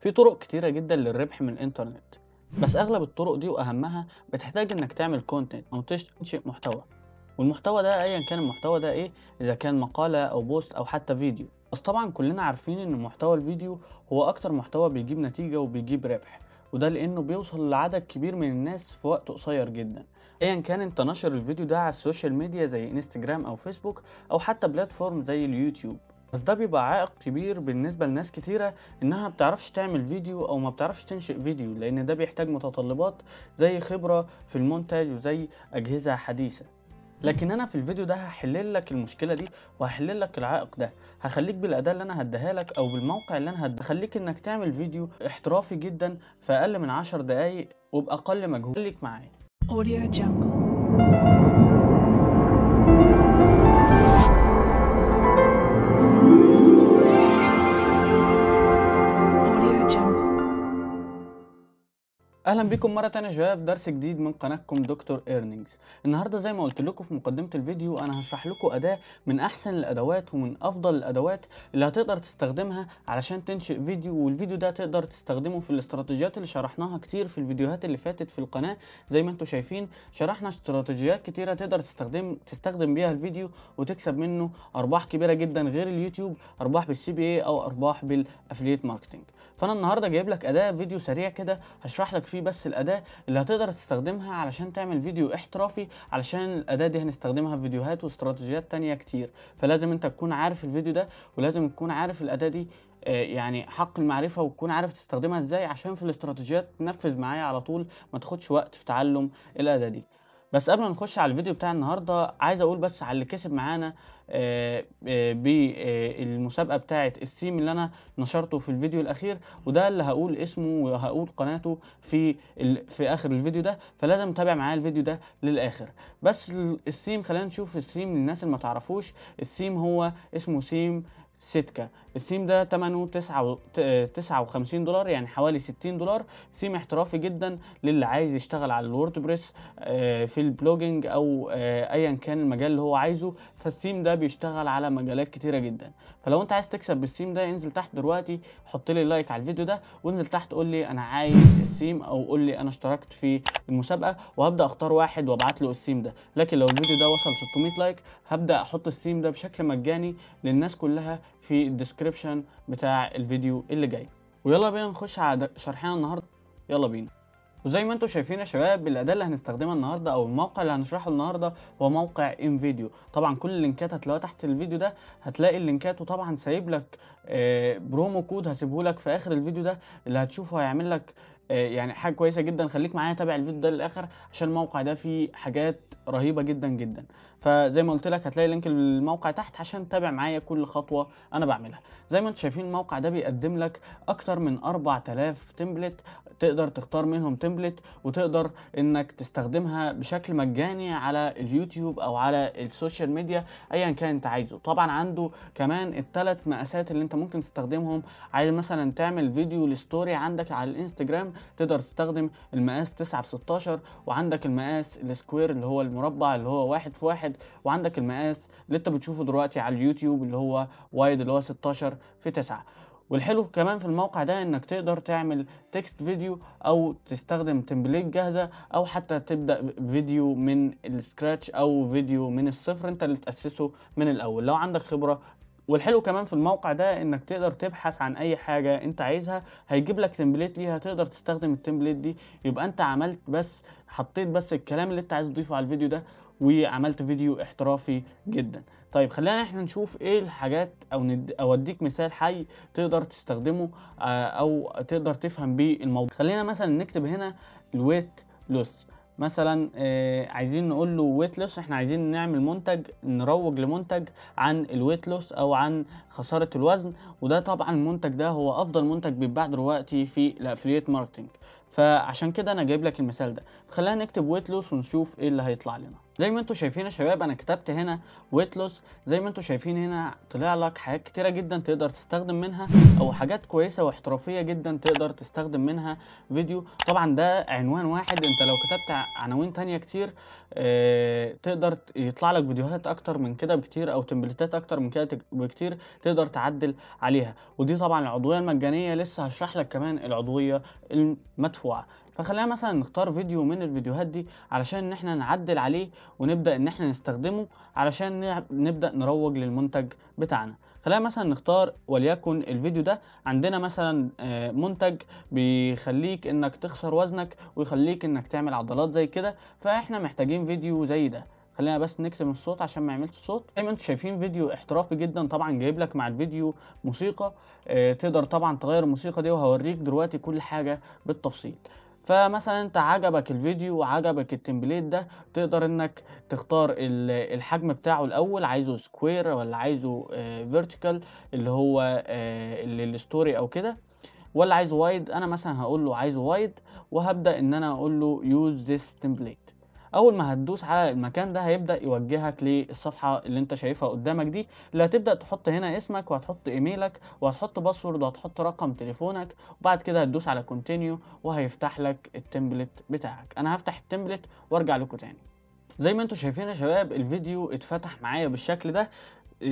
في طرق كتيرة جدا للربح من الانترنت بس اغلب الطرق دي واهمها بتحتاج انك تعمل كونتنت او تنشئ محتوى والمحتوى ده ايا كان المحتوى ده ايه اذا كان مقالة او بوست او حتى فيديو بس طبعا كلنا عارفين ان محتوى الفيديو هو اكتر محتوى بيجيب نتيجة وبيجيب ربح وده لانه بيوصل لعدد كبير من الناس في وقت قصير جدا ايا كان انت نشر الفيديو ده على السوشيال ميديا زي انستجرام او فيسبوك او حتى بلاتفورم زي اليوتيوب بس ده بيبقى عائق كبير بالنسبة لناس كتيرة انها بتعرفش تعمل فيديو او ما بتعرفش تنشئ فيديو لان ده بيحتاج متطلبات زي خبرة في المونتاج وزي اجهزة حديثة لكن انا في الفيديو ده هحللك المشكله دي وهحللك العائق ده هخليك بالاداه اللي انا هديها لك او بالموقع اللي انا هخليك انك تعمل فيديو احترافي جدا في اقل من عشر دقائق وباقل مجهود خليك معايا اهلا بيكم مره تانية يا شباب درس جديد من قناتكم دكتور ايرنينجز النهارده زي ما قلت لكم في مقدمه الفيديو انا هشرح لكم اداه من احسن الادوات ومن افضل الادوات اللي هتقدر تستخدمها علشان تنشئ فيديو والفيديو ده تقدر تستخدمه في الاستراتيجيات اللي شرحناها كتير في الفيديوهات اللي فاتت في القناه زي ما انتم شايفين شرحنا استراتيجيات كتيره تقدر تستخدم تستخدم بيها الفيديو وتكسب منه ارباح كبيره جدا غير اليوتيوب ارباح بالسي بي اي او ارباح بالافليت ماركتنج فانا النهارده جايب لك اداه فيديو سريع كده هشرح لك فيه فيه بس الاداه اللي هتقدر تستخدمها علشان تعمل فيديو احترافي علشان الاداه دي هنستخدمها في فيديوهات واستراتيجيات تانية كتير فلازم انت تكون عارف الفيديو ده ولازم تكون عارف الاداه دي آه، يعني حق المعرفة وتكون عارف تستخدمها ازاي عشان في الاستراتيجيات تنفذ معايا على طول ما تاخدش وقت في تعلم الأداة دي بس قبل ما نخش على الفيديو بتاع النهارده عايز اقول بس على اللي كسب معانا آه، آه، بالمسابقه آه، بتاعه الثيم اللي انا نشرته في الفيديو الاخير وده اللي هقول اسمه وهقول قناته في في اخر الفيديو ده فلازم تتابع معايا الفيديو ده للاخر بس الثيم خلينا نشوف الثيم للناس اللي ما تعرفوش الثيم هو اسمه ثيم سيتكا الثيم ده ثمنه 59 دولار يعني حوالي 60 دولار ثيم احترافي جدا للي عايز يشتغل على الووردبريس آه، في البلوجينج او آه، ايا كان المجال اللي هو عايزه فالثيم ده بيشتغل على مجالات كتيره جدا فلو انت عايز تكسب بالسيم ده انزل تحت دلوقتي حط لي لايك على الفيديو ده وانزل تحت قول لي انا عايز السيم او قول لي انا اشتركت في المسابقه وهبدا اختار واحد وابعت له السيم ده لكن لو الفيديو ده وصل 600 لايك هبدا احط السيم ده بشكل مجاني للناس كلها في الديسكربشن بتاع الفيديو اللي جاي ويلا بينا نخش على شرحنا النهارده يلا بينا وزي ما انتم شايفين يا شباب الاداه اللي هنستخدمها النهارده او الموقع اللي هنشرحه النهارده هو موقع فيديو طبعا كل اللينكات هتلاقوها تحت الفيديو ده هتلاقي اللينكات وطبعا سايب لك برومو آه، كود هسيبه لك في اخر الفيديو ده اللي هتشوفه هيعمل لك آه، يعني حاجه كويسه جدا خليك معايا تابع الفيديو ده للاخر عشان الموقع ده فيه حاجات رهيبه جدا جدا فزي ما قلت لك هتلاقي لينك الموقع تحت عشان تتابع معايا كل خطوه انا بعملها زي ما انتم شايفين الموقع ده بيقدم لك اكتر من 4000 تمبلت تقدر تختار منهم تمبلت وتقدر انك تستخدمها بشكل مجاني على اليوتيوب او على السوشيال ميديا ايا كان انت عايزه طبعا عنده كمان الثلاث مقاسات اللي انت ممكن تستخدمهم عايز مثلا تعمل فيديو لستوري عندك على الانستجرام تقدر تستخدم المقاس 9 في 16 وعندك المقاس السكوير اللي هو المربع اللي هو واحد في واحد وعندك المقاس اللي انت بتشوفه دلوقتي على اليوتيوب اللي هو وايد اللي هو 16 في 9 والحلو كمان في الموقع ده انك تقدر تعمل تكست فيديو او تستخدم تمبليت جاهزه او حتى تبدا فيديو من السكراتش او فيديو من الصفر انت اللي تاسسه من الاول لو عندك خبره والحلو كمان في الموقع ده انك تقدر تبحث عن اي حاجة انت عايزها هيجيب لك تمبليت ليها تقدر تستخدم التمبليت دي يبقى انت عملت بس حطيت بس الكلام اللي انت عايز تضيفه على الفيديو ده وعملت فيديو احترافي جدا طيب خلينا احنا نشوف ايه الحاجات او ند... او اديك مثال حي تقدر تستخدمه آه، او تقدر تفهم بيه الموضوع خلينا مثلا نكتب هنا الويت لوس مثلا آه عايزين نقول له ويت لوس احنا عايزين نعمل منتج نروج لمنتج عن الويت لوس او عن خساره الوزن وده طبعا المنتج ده هو افضل منتج بيتباع دلوقتي في الافليت ماركتنج فعشان كده انا جايب لك المثال ده خلينا نكتب ويت لوس ونشوف ايه اللي هيطلع لنا زي ما انتم شايفين يا شباب انا كتبت هنا ويت لوس زي ما انتم شايفين هنا طلع لك حاجات كتيره جدا تقدر تستخدم منها او حاجات كويسه واحترافيه جدا تقدر تستخدم منها فيديو طبعا ده عنوان واحد انت لو كتبت عناوين تانية كتير اه تقدر يطلع لك فيديوهات اكتر من كده بكتير او تمبلتات اكتر من كده بكتير تقدر تعدل عليها ودي طبعا العضويه المجانيه لسه هشرح لك كمان العضويه المدفوعه فخلينا مثلا نختار فيديو من الفيديوهات دي علشان ان احنا نعدل عليه ونبدا ان احنا نستخدمه علشان نبدا نروج للمنتج بتاعنا خلينا مثلا نختار وليكن الفيديو ده عندنا مثلا آه، منتج بيخليك انك تخسر وزنك ويخليك انك تعمل عضلات زي كده فاحنا محتاجين فيديو زي ده خلينا بس نكتم الصوت عشان ما يعملش صوت زي ما انتم شايفين فيديو احترافي جدا طبعا جايب لك مع الفيديو موسيقى آه، تقدر طبعا تغير الموسيقى دي وهوريك دلوقتي كل حاجه بالتفصيل فمثلا انت عجبك الفيديو وعجبك التمبليت ده تقدر انك تختار الحجم بتاعه الاول عايزه سكوير ولا عايزه فيرتيكال آه، اللي هو آه، الستوري او كده ولا عايزه وايد انا مثلا هقول له عايزه وايد وهبدا ان انا اقول له يوز ذس تمبليت اول ما هتدوس على المكان ده هيبدا يوجهك للصفحه اللي انت شايفها قدامك دي اللي هتبدا تحط هنا اسمك وهتحط ايميلك وهتحط باسورد وهتحط رقم تليفونك وبعد كده هتدوس على كونتينيو وهيفتح لك التمبلت بتاعك انا هفتح التمبلت وارجع لكم تاني زي ما انتم شايفين يا شباب الفيديو اتفتح معايا بالشكل ده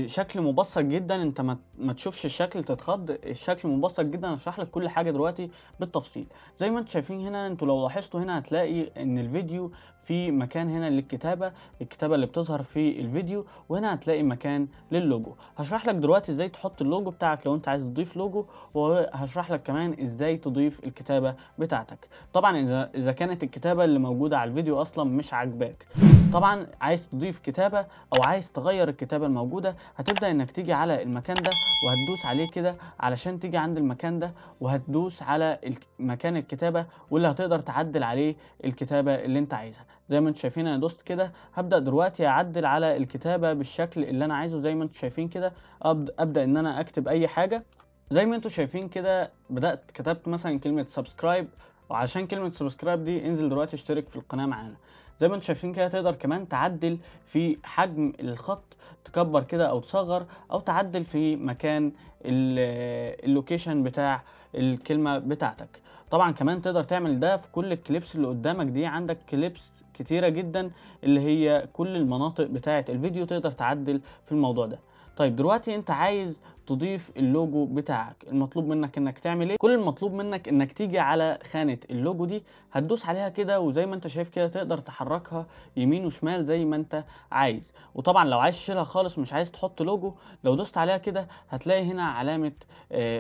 شكل مبسط جدا انت ما, تشوفش الشكل تتخض الشكل مبسط جدا اشرح لك كل حاجه دلوقتي بالتفصيل زي ما انتم شايفين هنا انتوا لو لاحظتوا هنا هتلاقي ان الفيديو في مكان هنا للكتابه الكتابه اللي بتظهر في الفيديو وهنا هتلاقي مكان للوجو هشرح لك دلوقتي ازاي تحط اللوجو بتاعك لو انت عايز تضيف لوجو وهشرح لك كمان ازاي تضيف الكتابه بتاعتك طبعا اذا اذا كانت الكتابه اللي موجوده على الفيديو اصلا مش عاجباك طبعا عايز تضيف كتابه او عايز تغير الكتابه الموجوده هتبدا انك تيجي على المكان ده وهتدوس عليه كده علشان تيجي عند المكان ده وهتدوس على مكان الكتابه واللي هتقدر تعدل عليه الكتابه اللي انت عايزها زي ما انتم شايفين انا دوست كده هبدا دلوقتي اعدل على الكتابه بالشكل اللي انا عايزه زي ما انتم شايفين كده ابدا ان انا اكتب اي حاجه زي ما انتم شايفين كده بدات كتبت مثلا كلمه سبسكرايب وعشان كلمه سبسكرايب دي انزل دلوقتي اشترك في القناه معانا زي ما انتم شايفين كده تقدر كمان تعدل في حجم الخط تكبر كده او تصغر او تعدل في مكان آه، اللوكيشن بتاع الكلمه بتاعتك طبعا كمان تقدر تعمل ده في كل الكليبس اللي قدامك دي عندك كليبس كتيره جدا اللي هي كل المناطق بتاعه الفيديو تقدر تعدل في الموضوع ده طيب دلوقتي انت عايز تضيف اللوجو بتاعك المطلوب منك انك تعمل ايه كل المطلوب منك انك تيجي على خانه اللوجو دي هتدوس عليها كده وزي ما انت شايف كده تقدر تحركها يمين وشمال زي ما انت عايز وطبعا لو عايز تشيلها خالص مش عايز تحط لوجو لو دوست عليها كده هتلاقي هنا علامه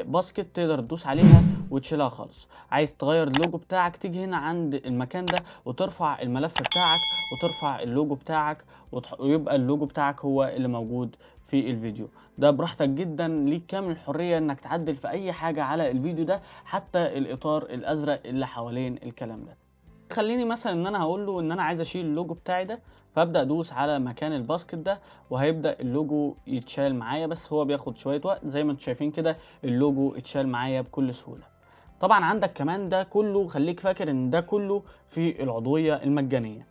باسكت آه، تقدر تدوس عليها وتشيلها خالص عايز تغير اللوجو بتاعك تيجي هنا عند المكان ده وترفع الملف بتاعك وترفع اللوجو بتاعك ويبقى اللوجو بتاعك هو اللي موجود في الفيديو ده براحتك جدا ليك كامل الحرية انك تعدل في اي حاجة على الفيديو ده حتى الاطار الازرق اللي حوالين الكلام ده خليني مثلا ان انا هقول له ان انا عايز اشيل اللوجو بتاعي ده فابدا ادوس على مكان الباسكت ده وهيبدا اللوجو يتشال معايا بس هو بياخد شويه وقت زي ما انتم شايفين كده اللوجو اتشال معايا بكل سهوله طبعا عندك كمان ده كله خليك فاكر ان ده كله في العضويه المجانيه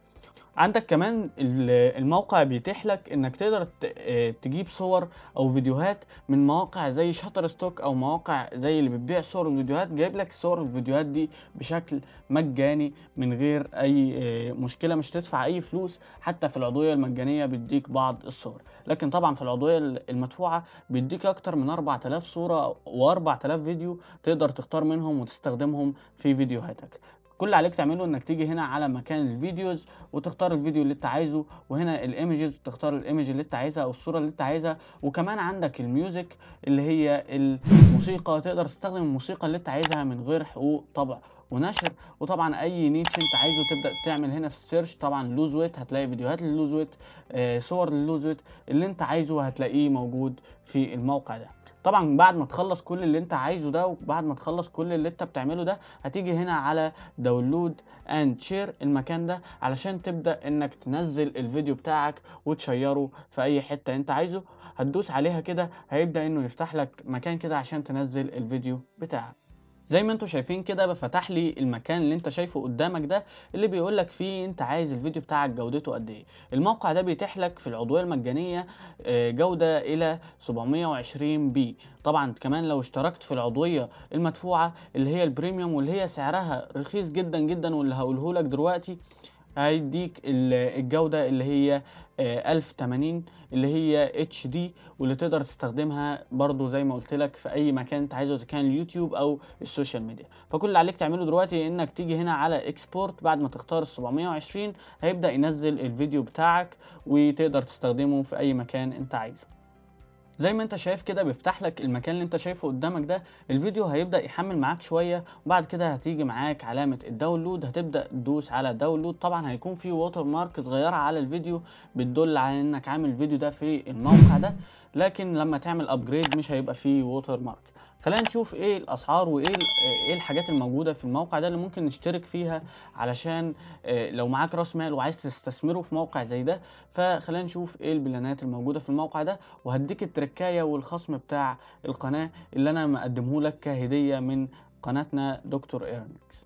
عندك كمان الموقع بيتيح لك انك تقدر آه، تجيب صور او فيديوهات من مواقع زي شاتر ستوك او مواقع زي اللي بتبيع صور وفيديوهات جايب لك صور الفيديوهات دي بشكل مجاني من غير اي آه، مشكله مش تدفع اي فلوس حتى في العضويه المجانيه بيديك بعض الصور لكن طبعا في العضويه المدفوعه بيديك اكتر من 4000 صوره و4000 فيديو تقدر تختار منهم وتستخدمهم في فيديوهاتك كل عليك تعمله انك تيجي هنا على مكان الفيديوز وتختار الفيديو اللي انت عايزه وهنا الايمجز تختار الايمج اللي انت عايزها او الصوره اللي انت عايزها وكمان عندك الميوزك اللي هي الموسيقى تقدر تستخدم الموسيقى اللي انت عايزها من غير حقوق طبع ونشر وطبعا اي نيتش انت عايزه تبدا تعمل هنا في السيرش طبعا لوز ويت هتلاقي فيديوهات للوز ويت آه صور للوز ويت اللي انت عايزه هتلاقيه موجود في الموقع ده طبعا بعد ما تخلص كل اللي انت عايزه ده وبعد ما تخلص كل اللي انت بتعمله ده هتيجي هنا على داونلود اند شير المكان ده علشان تبدا انك تنزل الفيديو بتاعك وتشيره في اي حته انت عايزه هتدوس عليها كده هيبدا انه يفتح لك مكان كده عشان تنزل الفيديو بتاعك زي ما انتم شايفين كده بفتح لي المكان اللي انت شايفه قدامك ده اللي بيقول لك فيه انت عايز الفيديو بتاعك جودته قد ايه الموقع ده بيتيح لك في العضويه المجانيه آه، جوده الى 720 بي طبعا كمان لو اشتركت في العضويه المدفوعه اللي هي البريميوم واللي هي سعرها رخيص جدا جدا واللي هقوله لك دلوقتي هيديك الجودة اللي هي 1080 آه، اللي هي اتش دي واللي تقدر تستخدمها برضو زي ما قلت لك في اي مكان انت عايزه اذا كان اليوتيوب او السوشيال ميديا فكل اللي عليك تعمله دلوقتي انك تيجي هنا على اكسبورت بعد ما تختار ال 720 هيبدا ينزل الفيديو بتاعك وتقدر تستخدمه في اي مكان انت عايزه زي ما انت شايف كده بيفتح لك المكان اللي انت شايفه قدامك ده الفيديو هيبدا يحمل معاك شويه وبعد كده هتيجي معاك علامه الداونلود هتبدا تدوس على داونلود طبعا هيكون في ووتر مارك صغيره على الفيديو بتدل على انك عامل الفيديو ده في الموقع ده لكن لما تعمل ابجريد مش هيبقى فيه ووتر مارك خلينا نشوف ايه الاسعار وايه ايه الحاجات الموجوده في الموقع ده اللي ممكن نشترك فيها علشان آه، لو معاك راس مال وعايز تستثمره في موقع زي ده فخلينا نشوف ايه البلانات الموجوده في الموقع ده وهديك التركايه والخصم بتاع القناه اللي انا مقدمه لك كهديه من قناتنا دكتور ايرنكس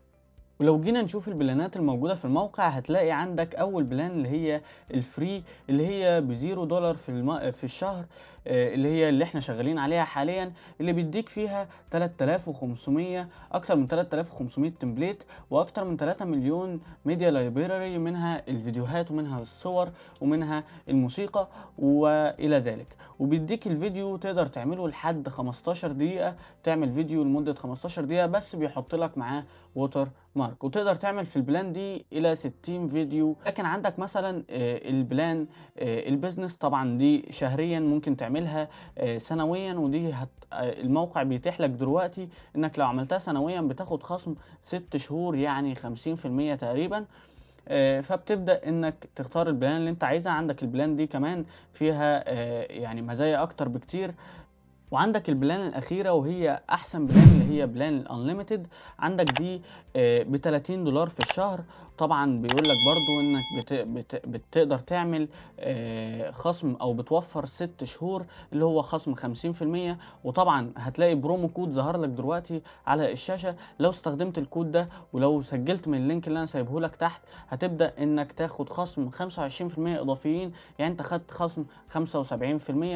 ولو جينا نشوف البلانات الموجودة في الموقع هتلاقي عندك أول بلان اللي هي الفري اللي هي بزيرو دولار في, الم... في الشهر آه، اللي هي اللي احنا شغالين عليها حاليا اللي بيديك فيها 3500 اكتر من 3500 تمبليت واكتر من 3 مليون ميديا لايبراري منها الفيديوهات ومنها الصور ومنها الموسيقى والى ذلك وبيديك الفيديو تقدر تعمله لحد 15 دقيقة تعمل فيديو لمدة 15 دقيقة بس بيحط لك معاه ووتر مارك وتقدر تعمل في البلان دي الى 60 فيديو لكن عندك مثلا آه، البلان آه، البيزنس طبعا دي شهريا ممكن تعمل تعملها آه، سنويا ودي هت... آه، الموقع بيتيح لك دلوقتي انك لو عملتها سنويا بتاخد خصم ست شهور يعني 50% تقريبا آه، فبتبدا انك تختار البلان اللي انت عايزها عندك البلان دي كمان فيها يعني مزايا اكتر بكتير وعندك البلان الاخيره وهي احسن بلان اللي هي بلان الانليمتد عندك دي ب 30 دولار في الشهر طبعا بيقول لك برضو انك بت... بت... بتقدر تعمل آه، خصم او بتوفر ست شهور اللي هو خصم 50% وطبعا هتلاقي برومو كود ظهر لك دلوقتي على الشاشه لو استخدمت الكود ده ولو سجلت من اللينك اللي انا سايبه لك تحت هتبدا انك تاخد خصم 25% اضافيين يعني انت خدت خصم 75%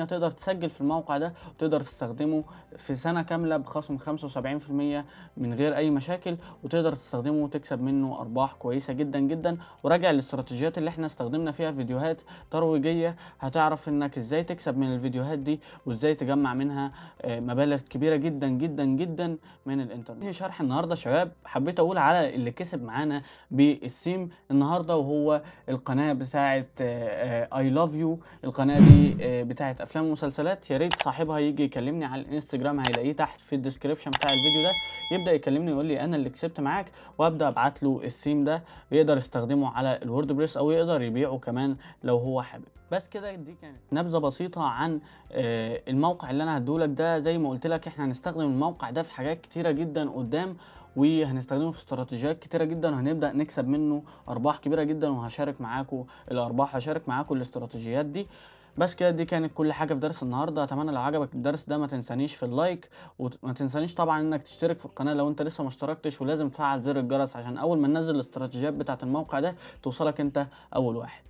تقدر تسجل في الموقع ده وتقدر تستخدمه في سنه كامله بخصم 75% من غير اي مشاكل وتقدر تستخدمه وتكسب منه ارباح كويسه جدا جدا وراجع الاستراتيجيات اللي احنا استخدمنا فيها فيديوهات ترويجيه هتعرف انك ازاي تكسب من الفيديوهات دي وازاي تجمع منها آه، مبالغ كبيره جدا جدا جدا من الانترنت شرح النهارده شباب حبيت اقول على اللي كسب معانا بالسيم النهارده وهو القناه بتاعه اي لاف يو القناه دي آه، بتاعه افلام ومسلسلات يا ريت صاحبها يجي يكلمني على الانستجرام هيلاقيه تحت في الديسكربشن بتاع الفيديو ده يبدا يكلمني يقول لي انا اللي كسبت معاك وابدا ابعت له السيم ده يقدر يستخدمه على الووردبريس او يقدر يبيعه كمان لو هو حابب بس كده دي كانت نبذه بسيطه عن آه، الموقع اللي انا هديهولك ده زي ما قلت لك احنا هنستخدم الموقع ده في حاجات كتيره جدا قدام وهنستخدمه في استراتيجيات كتيره جدا هنبدا نكسب منه ارباح كبيره جدا وهشارك معاكم الارباح هشارك معاكم الاستراتيجيات دي بس كده دي كانت كل حاجه في درس النهارده اتمنى لو عجبك الدرس ده ما تنسانيش في اللايك وما تنسانيش طبعا انك تشترك في القناه لو انت لسه ما اشتركتش ولازم تفعل زر الجرس عشان اول ما ننزل الاستراتيجيات بتاعه الموقع ده توصلك انت اول واحد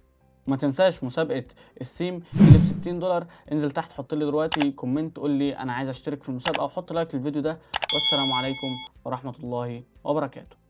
ما تنساش مسابقه السيم اللي ب 60 دولار انزل تحت حط لي دلوقتي كومنت قول لي انا عايز اشترك في المسابقه وحط لايك للفيديو ده والسلام عليكم ورحمه الله وبركاته